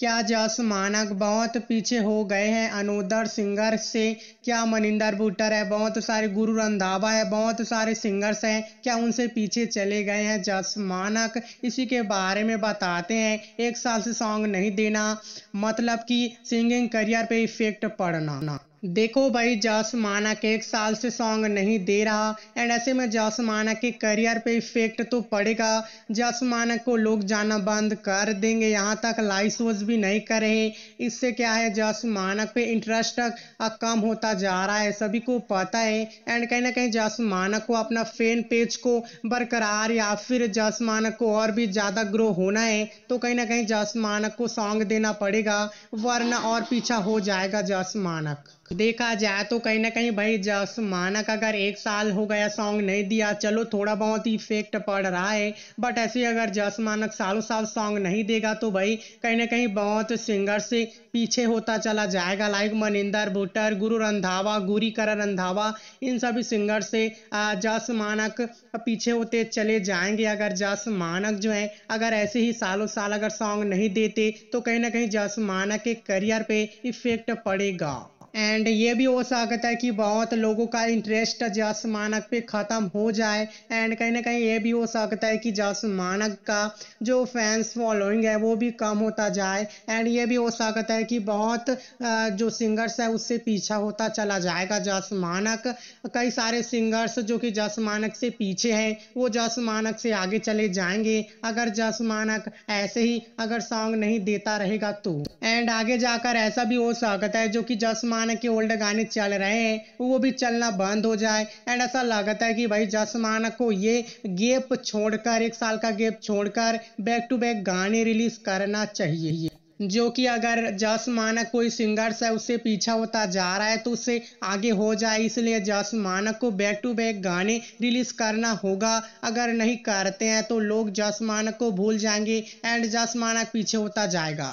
क्या जस मानक बहुत पीछे हो गए हैं अनोदर सिंगर से क्या मनिंदर बूटर है बहुत सारे गुरु रंधावा है बहुत सारे सिंगर्स हैं क्या उनसे पीछे चले गए हैं जस मानक इसी के बारे में बताते हैं एक साल से सॉन्ग नहीं देना मतलब कि सिंगिंग करियर पे इफेक्ट पड़ना देखो भाई जासमाना के एक साल से सॉन्ग नहीं दे रहा एंड ऐसे में जासमाना के करियर पे इफेक्ट तो पड़ेगा जासमाना को लोग जाना बंद कर देंगे यहाँ तक लाइव शोज भी नहीं कर रहे इससे क्या है जासमाना पे इंटरेस्ट कम होता जा रहा है सभी को पता है एंड कहीं ना कहीं जासमाना को अपना फैन पेज को बरकरार या फिर जासमाना को और भी ज़्यादा ग्रो होना है तो कहीं ना कहीं जासमानक को सॉन्ग देना पड़ेगा वरना और पीछा हो जाएगा जासमानक देखा जाए तो कहीं ना कहीं भाई जस मानक अगर एक साल हो गया सॉन्ग नहीं दिया चलो थोड़ा बहुत इफेक्ट पड़ रहा है बट ऐसे अगर जस मानक सालों साल सॉन्ग नहीं देगा तो भाई कहीं ना कहीं बहुत सिंगर से पीछे होता चला जाएगा लाइक मनिंदर भुट्टर गुरु रंधावा गुरी कर रंधावा इन सभी सिंगर से जस मानक पीछे होते चले जाएंगे अगर जस मानक जो है अगर ऐसे ही सालों साल अगर सॉन्ग नहीं देते तो कहीं ना कहीं जस मानक के करियर पे इफेक्ट पड़ेगा एंड ये भी हो सकता है कि बहुत लोगों का इंटरेस्ट जस मानक पे ख़त्म हो जाए एंड कहीं ना कहीं ये भी हो सकता है कि जस मानक का जो फैंस फॉलोइंग है वो भी कम होता जाए एंड ये भी हो सकता है कि बहुत जो सिंगर्स है उससे पीछा होता चला जाएगा जस मानक कई सारे सिंगर्स जो कि जस मानक से पीछे हैं वो जस मानक से आगे चले जाएंगे अगर जस मानक ऐसे ही अगर सॉन्ग नहीं देता रहेगा तो एंड आगे जाकर ऐसा भी हो सकता है जो कि जस मानक जसमान के ओल्ड गाने चल रहे हैं वो भी चलना बंद हो जाए एंड ऐसा लगता है कि भाई जसमान को ये गेप छोड़कर एक साल का गेप छोड़कर बैक टू बैक गाने रिलीज करना चाहिए जो कि अगर जस मानक कोई सिंगर्स है उससे पीछा होता जा रहा है तो उससे आगे हो जाए इसलिए जस मानक को बैक टू बैक गाने रिलीज करना होगा अगर नहीं करते हैं तो लोग जस मानक को भूल जाएंगे एंड जस मानक पीछे होता जाएगा